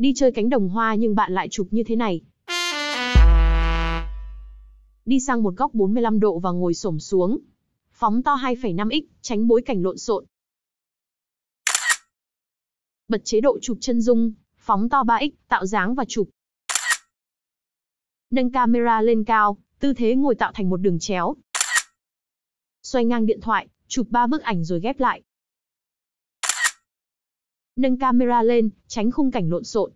Đi chơi cánh đồng hoa nhưng bạn lại chụp như thế này. Đi sang một góc 45 độ và ngồi xổm xuống. Phóng to 2,5x, tránh bối cảnh lộn xộn. Bật chế độ chụp chân dung, phóng to 3x, tạo dáng và chụp. Nâng camera lên cao, tư thế ngồi tạo thành một đường chéo. Xoay ngang điện thoại, chụp 3 bức ảnh rồi ghép lại nâng camera lên, tránh khung cảnh lộn xộn.